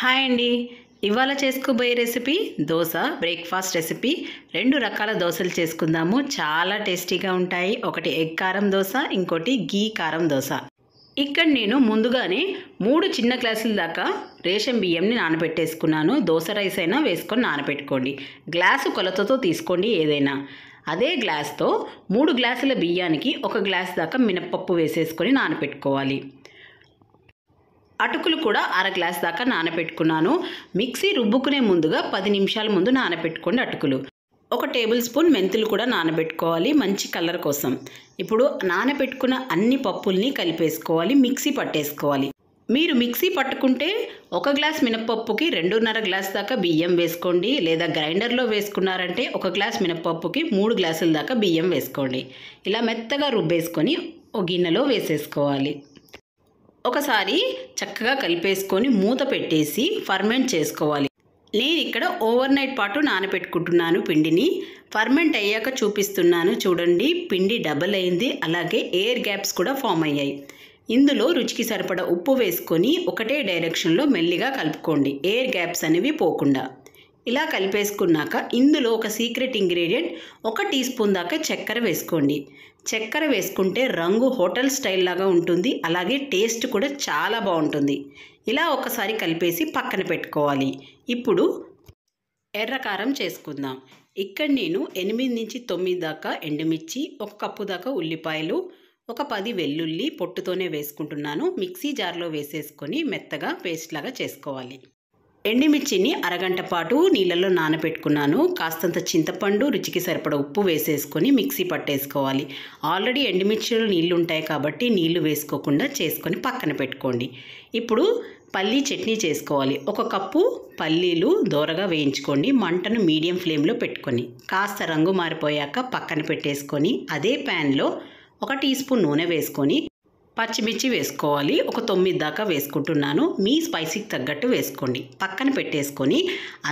hi అండి ఇవాళ చేసుకోబోయే రెసిపీ దోశ బ్రేక్ఫాస్ట్ రెసిపీ రెండు రకాల దోశలు చేసుకుందాము చాలా టేస్టీగా ఉంటాయి ఒకటి ఎగ్ కారం దోశ ఇంకోటి గీ కారం దోశ ఇక్కడ నేను ముందుగానే మూడు చిన్న గ్లాసుల దాకా రేషన్ బియ్యంని నానబెట్టేసుకున్నాను దోశ రైస్ అయినా వేసుకొని నానబెట్టుకోండి గ్లాసు కొలతతో తీసుకోండి ఏదైనా అదే గ్లాస్తో మూడు గ్లాసుల బియ్యానికి ఒక గ్లాస్ దాకా మినప్పప్పు వేసేసుకొని నానబెట్టుకోవాలి అటుకులు కూడా అర గ్లాస్ దాకా నానబెట్టుకున్నాను మిక్సీ రుబ్బుకునే ముందుగా పది నిమిషాల ముందు నానబెట్టుకోండి అటుకులు ఒక టేబుల్ స్పూన్ మెంతులు కూడా నానబెట్టుకోవాలి మంచి కలర్ కోసం ఇప్పుడు నానబెట్టుకున్న అన్ని పప్పుల్ని కలిపేసుకోవాలి మిక్సీ పట్టేసుకోవాలి మీరు మిక్సీ పట్టుకుంటే ఒక గ్లాస్ మినప్పప్పుకి రెండున్నర గ్లాస్ దాకా బియ్యం వేసుకోండి లేదా గ్రైండర్లో వేసుకున్నారంటే ఒక గ్లాస్ మినప్పప్పుకి మూడు గ్లాసుల దాకా బియ్యం వేసుకోండి ఇలా మెత్తగా రుబ్బేసుకొని ఒక గిన్నెలో వేసేసుకోవాలి ఒకసారి చక్కగా కలిపేసుకొని మూత పెట్టేసి ఫర్మెంట్ చేసుకోవాలి నేను ఇక్కడ ఓవర్ నైట్ పాటు నానబెట్టుకుంటున్నాను పిండిని ఫర్మెంట్ అయ్యాక చూపిస్తున్నాను చూడండి పిండి డబల్ అయింది అలాగే ఎయిర్ గ్యాప్స్ కూడా ఫామ్ అయ్యాయి ఇందులో రుచికి సరిపడ ఉప్పు వేసుకొని ఒకటే డైరెక్షన్లో మెల్లిగా కలుపుకోండి ఎయిర్ గ్యాప్స్ అనేవి పోకుండా ఇలా కలిపేసుకున్నాక ఇందులో ఒక సీక్రెట్ ఇంగ్రీడియంట్ ఒక టీ స్పూన్ దాకా చక్కెర వేసుకోండి చక్కెర వేసుకుంటే రంగు హోటల్ స్టైల్ లాగా ఉంటుంది అలాగే టేస్ట్ కూడా చాలా బాగుంటుంది ఇలా ఒకసారి కలిపేసి పక్కన పెట్టుకోవాలి ఇప్పుడు ఎర్రకారం చేసుకుందాం ఇక్కడ నేను ఎనిమిది నుంచి తొమ్మిది దాకా ఎండుమిర్చి ఒక కప్పు దాకా ఉల్లిపాయలు ఒక పది వెల్లుల్లి పొట్టుతోనే వేసుకుంటున్నాను మిక్సీ జార్లో వేసేసుకొని మెత్తగా పేస్ట్ లాగా చేసుకోవాలి ఎండిమిర్చిని అరగంట పాటు నీళ్ళలో నానబెట్టుకున్నాను కాస్తంత చింతపండు రుచికి సరిపడ ఉప్పు వేసేసుకొని మిక్సీ పట్టేసుకోవాలి ఆల్రెడీ ఎండిమిర్చిలో నీళ్ళు ఉంటాయి కాబట్టి నీళ్లు వేసుకోకుండా చేసుకొని పక్కన పెట్టుకోండి ఇప్పుడు పల్లీ చట్నీ చేసుకోవాలి ఒక కప్పు పల్లీలు దోరగా వేయించుకోండి మంటను మీడియం ఫ్లేమ్లో పెట్టుకొని కాస్త రంగు మారిపోయాక పక్కన పెట్టేసుకొని అదే ప్యాన్లో ఒక టీ స్పూన్ నూనె వేసుకొని పచ్చిమిర్చి వేసుకోవాలి ఒక తొమ్మిది దాకా వేసుకుంటున్నాను మీ స్పైసీకి తగ్గట్టు వేసుకోండి పక్కన పెట్టేసుకొని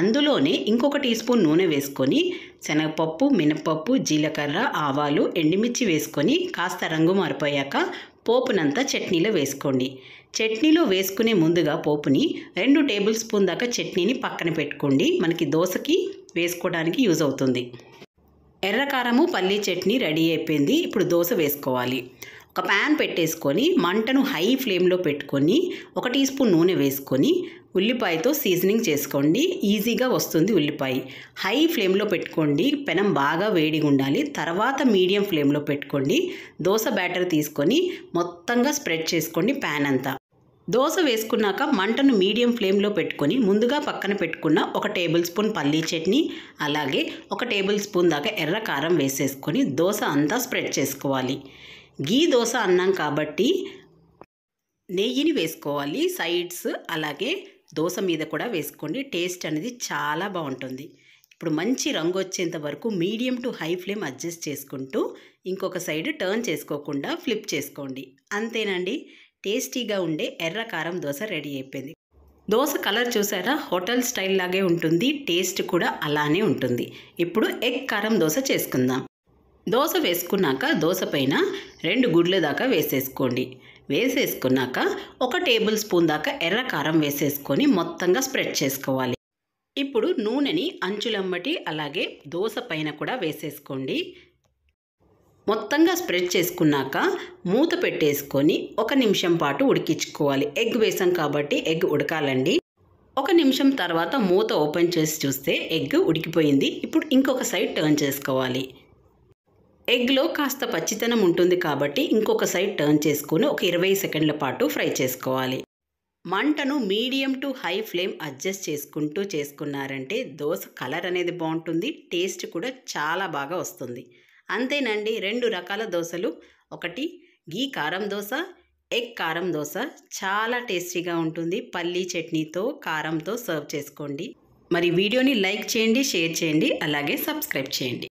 అందులోనే ఇంకొక టీ స్పూన్ నూనె వేసుకొని శనగపప్పు మినపప్పు జీలకర్ర ఆవాలు ఎండుమిర్చి వేసుకొని కాస్త రంగు మారిపోయాక పోపునంతా చట్నీలో వేసుకోండి చట్నీలో వేసుకునే ముందుగా పోపుని రెండు టేబుల్ స్పూన్ దాకా చట్నీని పక్కన పెట్టుకోండి మనకి దోశకి వేసుకోవడానికి యూజ్ అవుతుంది ఎర్రకారము పల్లీ చట్నీ రెడీ అయిపోయింది ఇప్పుడు దోశ వేసుకోవాలి ఒక ప్యాన్ పెట్టేసుకొని మంటను హై ఫ్లేమ్లో పెట్టుకొని ఒక టీ స్పూన్ నూనె వేసుకొని ఉల్లిపాయతో సీజనింగ్ చేసుకోండి ఈజీగా వస్తుంది ఉల్లిపాయ హై ఫ్లేమ్లో పెట్టుకోండి పెనం బాగా వేడిగా ఉండాలి తర్వాత మీడియం ఫ్లేమ్లో పెట్టుకోండి దోశ బ్యాటర్ తీసుకొని మొత్తంగా స్ప్రెడ్ చేసుకోండి ప్యాన్ అంతా దోశ వేసుకున్నాక మంటను మీడియం ఫ్లేమ్లో పెట్టుకొని ముందుగా పక్కన పెట్టుకున్న ఒక టేబుల్ స్పూన్ పల్లీ చట్నీ అలాగే ఒక టేబుల్ స్పూన్ దాకా ఎర్ర కారం వేసేసుకొని దోశ అంతా స్ప్రెడ్ చేసుకోవాలి గీ దోశ అన్నాం కాబట్టి నెయ్యిని వేసుకోవాలి సైడ్స్ అలాగే దోశ మీద కూడా వేసుకోండి టేస్ట్ అనేది చాలా బాగుంటుంది ఇప్పుడు మంచి రంగు వచ్చేంత వరకు medium to high flame adjust చేసుకుంటూ ఇంకొక సైడ్ టర్న్ చేసుకోకుండా ఫ్లిప్ చేసుకోండి అంతేనండి టేస్టీగా ఉండే ఎర్ర కారం దోశ రెడీ అయిపోయింది దోశ కలర్ చూసారా హోటల్ స్టైల్ లాగే ఉంటుంది టేస్ట్ కూడా అలానే ఉంటుంది ఇప్పుడు ఎగ్ కారం దోశ చేసుకుందాం దోశ వేసుకున్నాక దోశ పైన రెండు గుడ్ల దాకా వేసేసుకోండి వేసేసుకున్నాక ఒక టేబుల్ స్పూన్ దాకా ఎర్ర కారం వేసేసుకొని మొత్తంగా స్ప్రెడ్ చేసుకోవాలి ఇప్పుడు నూనెని అంచులమ్మటి అలాగే దోశ పైన కూడా వేసేసుకోండి మొత్తంగా స్ప్రెడ్ చేసుకున్నాక మూత పెట్టేసుకొని ఒక నిమిషం పాటు ఉడికించుకోవాలి ఎగ్ వేసాం కాబట్టి ఎగ్ ఉడకాలండి ఒక నిమిషం తర్వాత మూత ఓపెన్ చేసి చూస్తే ఎగ్ ఉడికిపోయింది ఇప్పుడు ఇంకొక సైడ్ టర్న్ చేసుకోవాలి ఎగ్లో కాస్త పచ్చితనం ఉంటుంది కాబట్టి ఇంకొక సైడ్ టర్న్ చేసుకుని ఒక ఇరవై సెకండ్ల పాటు ఫ్రై చేసుకోవాలి మంటను medium to high flame adjust చేసుకుంటూ చేసుకున్నారంటే దోశ కలర్ అనేది బాగుంటుంది టేస్ట్ కూడా చాలా బాగా వస్తుంది అంతేనండి రెండు రకాల దోశలు ఒకటి గీ కారం దోశ ఎగ్ కారం దోశ చాలా టేస్టీగా ఉంటుంది పల్లీ చట్నీతో కారంతో సర్వ్ చేసుకోండి మరి వీడియోని లైక్ చేయండి షేర్ చేయండి అలాగే సబ్స్క్రైబ్ చేయండి